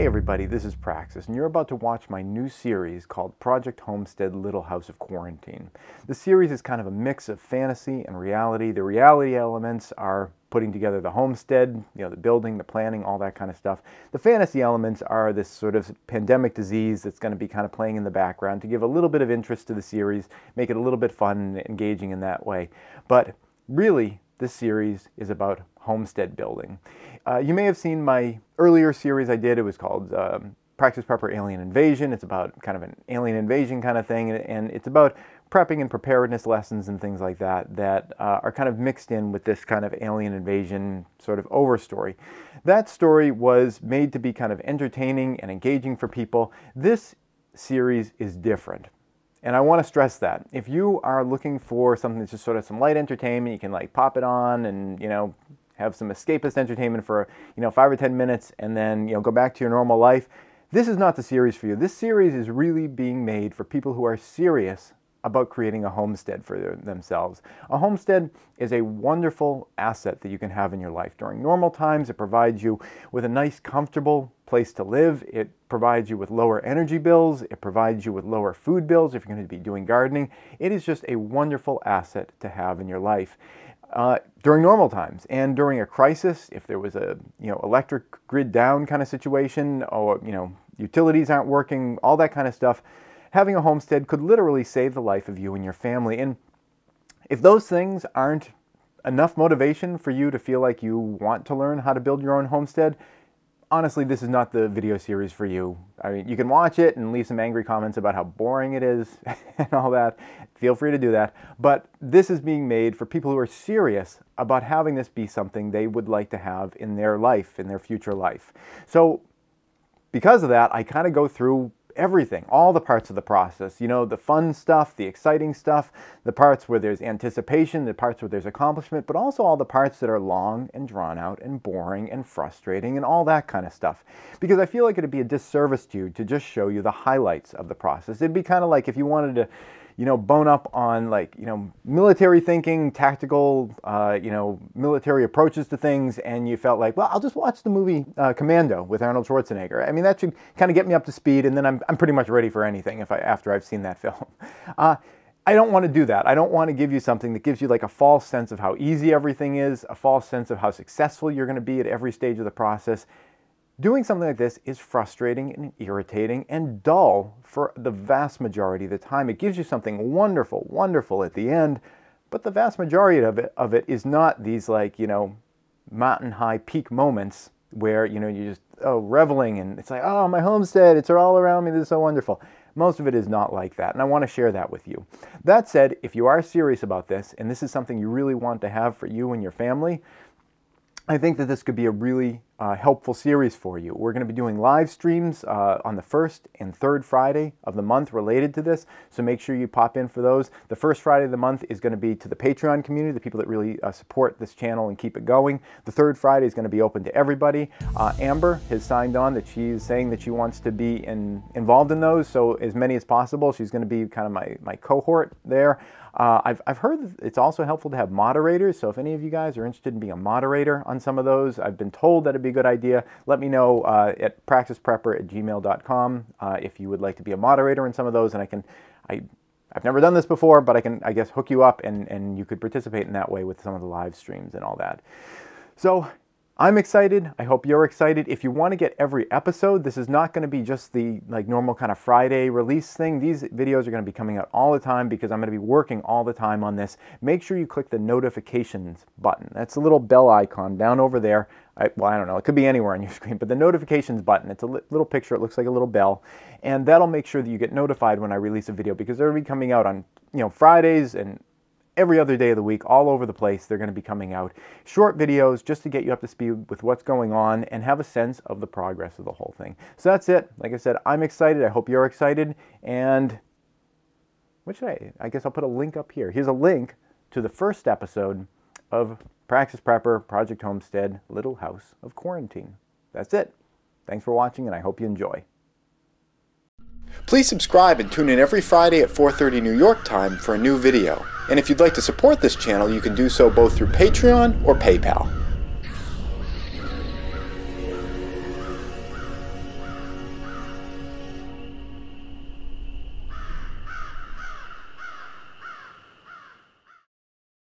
Hey everybody, this is Praxis, and you're about to watch my new series called Project Homestead Little House of Quarantine. The series is kind of a mix of fantasy and reality. The reality elements are putting together the homestead, you know, the building, the planning, all that kind of stuff. The fantasy elements are this sort of pandemic disease that's going to be kind of playing in the background to give a little bit of interest to the series, make it a little bit fun and engaging in that way. But really, this series is about homestead building. Uh, you may have seen my earlier series I did. It was called um, Practice Prepper Alien Invasion. It's about kind of an alien invasion kind of thing, and it's about prepping and preparedness lessons and things like that that uh, are kind of mixed in with this kind of alien invasion sort of overstory. That story was made to be kind of entertaining and engaging for people. This series is different. And I want to stress that if you are looking for something that's just sort of some light entertainment, you can like pop it on and, you know, have some escapist entertainment for, you know, five or 10 minutes and then, you know, go back to your normal life. This is not the series for you. This series is really being made for people who are serious about creating a homestead for themselves. A homestead is a wonderful asset that you can have in your life. During normal times, it provides you with a nice, comfortable place to live. It provides you with lower energy bills. It provides you with lower food bills if you're going to be doing gardening. It is just a wonderful asset to have in your life. Uh, during normal times and during a crisis, if there was a you know electric grid down kind of situation, or you know utilities aren't working, all that kind of stuff, having a homestead could literally save the life of you and your family. And if those things aren't enough motivation for you to feel like you want to learn how to build your own homestead, honestly, this is not the video series for you. I mean, you can watch it and leave some angry comments about how boring it is and all that. Feel free to do that. But this is being made for people who are serious about having this be something they would like to have in their life, in their future life. So because of that, I kind of go through everything, all the parts of the process. You know, the fun stuff, the exciting stuff, the parts where there's anticipation, the parts where there's accomplishment, but also all the parts that are long and drawn out and boring and frustrating and all that kind of stuff. Because I feel like it'd be a disservice to you to just show you the highlights of the process. It'd be kind of like if you wanted to you know, bone up on like, you know, military thinking, tactical, uh, you know, military approaches to things, and you felt like, well, I'll just watch the movie uh, Commando with Arnold Schwarzenegger. I mean, that should kind of get me up to speed, and then I'm, I'm pretty much ready for anything if I, after I've seen that film. Uh, I don't want to do that. I don't want to give you something that gives you like a false sense of how easy everything is, a false sense of how successful you're going to be at every stage of the process. Doing something like this is frustrating and irritating and dull for the vast majority of the time. It gives you something wonderful, wonderful at the end, but the vast majority of it, of it is not these like, you know, mountain high peak moments where, you know, you're just, oh, reveling and it's like, oh, my homestead, it's all around me, this is so wonderful. Most of it is not like that, and I want to share that with you. That said, if you are serious about this, and this is something you really want to have for you and your family, I think that this could be a really uh, helpful series for you. We're going to be doing live streams uh, on the first and third Friday of the month related to this, so make sure you pop in for those. The first Friday of the month is going to be to the Patreon community, the people that really uh, support this channel and keep it going. The third Friday is going to be open to everybody. Uh, Amber has signed on that she's saying that she wants to be in, involved in those, so as many as possible. She's going to be kind of my, my cohort there. Uh, I've, I've heard it's also helpful to have moderators, so if any of you guys are interested in being a moderator on some of those, I've been told that it'd be a good idea. Let me know uh, at practiceprepper at gmail.com uh, if you would like to be a moderator in some of those, and I can, I, I've never done this before, but I can, I guess, hook you up and, and you could participate in that way with some of the live streams and all that. So I'm excited. I hope you're excited. If you want to get every episode, this is not going to be just the like normal kind of Friday release thing. These videos are going to be coming out all the time because I'm going to be working all the time on this. Make sure you click the notifications button. That's a little bell icon down over there. I, well, I don't know. It could be anywhere on your screen, but the notifications button, it's a li little picture. It looks like a little bell. And that'll make sure that you get notified when I release a video because they'll be coming out on, you know, Fridays and every other day of the week, all over the place. They're going to be coming out short videos just to get you up to speed with what's going on and have a sense of the progress of the whole thing. So that's it. Like I said, I'm excited. I hope you're excited. And what should I? I guess I'll put a link up here. Here's a link to the first episode of Praxis Prepper Project Homestead Little House of Quarantine. That's it. Thanks for watching, and I hope you enjoy. Please subscribe and tune in every Friday at 4.30 New York time for a new video. And if you'd like to support this channel, you can do so both through Patreon or PayPal.